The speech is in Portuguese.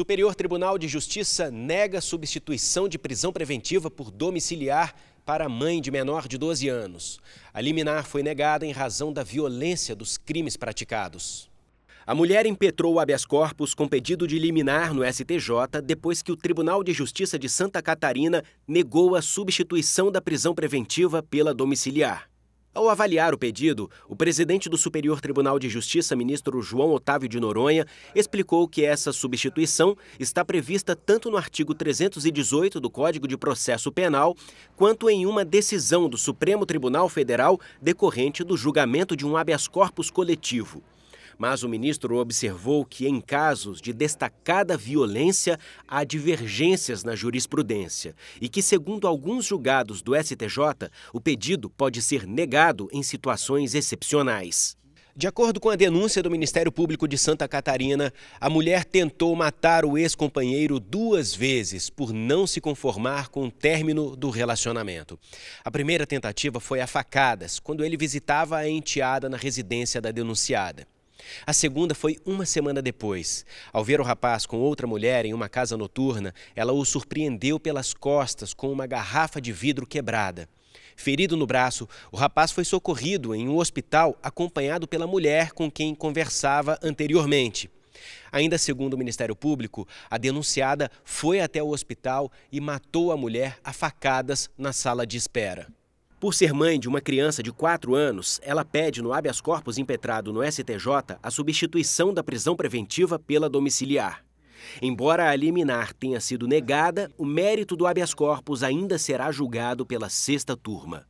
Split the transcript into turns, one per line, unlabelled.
Superior Tribunal de Justiça nega substituição de prisão preventiva por domiciliar para mãe de menor de 12 anos. A liminar foi negada em razão da violência dos crimes praticados. A mulher impetrou o habeas corpus com pedido de liminar no STJ depois que o Tribunal de Justiça de Santa Catarina negou a substituição da prisão preventiva pela domiciliar. Ao avaliar o pedido, o presidente do Superior Tribunal de Justiça, ministro João Otávio de Noronha, explicou que essa substituição está prevista tanto no artigo 318 do Código de Processo Penal, quanto em uma decisão do Supremo Tribunal Federal decorrente do julgamento de um habeas corpus coletivo mas o ministro observou que, em casos de destacada violência, há divergências na jurisprudência e que, segundo alguns julgados do STJ, o pedido pode ser negado em situações excepcionais. De acordo com a denúncia do Ministério Público de Santa Catarina, a mulher tentou matar o ex-companheiro duas vezes por não se conformar com o término do relacionamento. A primeira tentativa foi a facadas, quando ele visitava a enteada na residência da denunciada. A segunda foi uma semana depois. Ao ver o rapaz com outra mulher em uma casa noturna, ela o surpreendeu pelas costas com uma garrafa de vidro quebrada. Ferido no braço, o rapaz foi socorrido em um hospital acompanhado pela mulher com quem conversava anteriormente. Ainda segundo o Ministério Público, a denunciada foi até o hospital e matou a mulher a facadas na sala de espera. Por ser mãe de uma criança de 4 anos, ela pede no habeas corpus impetrado no STJ a substituição da prisão preventiva pela domiciliar. Embora a liminar tenha sido negada, o mérito do habeas corpus ainda será julgado pela sexta turma.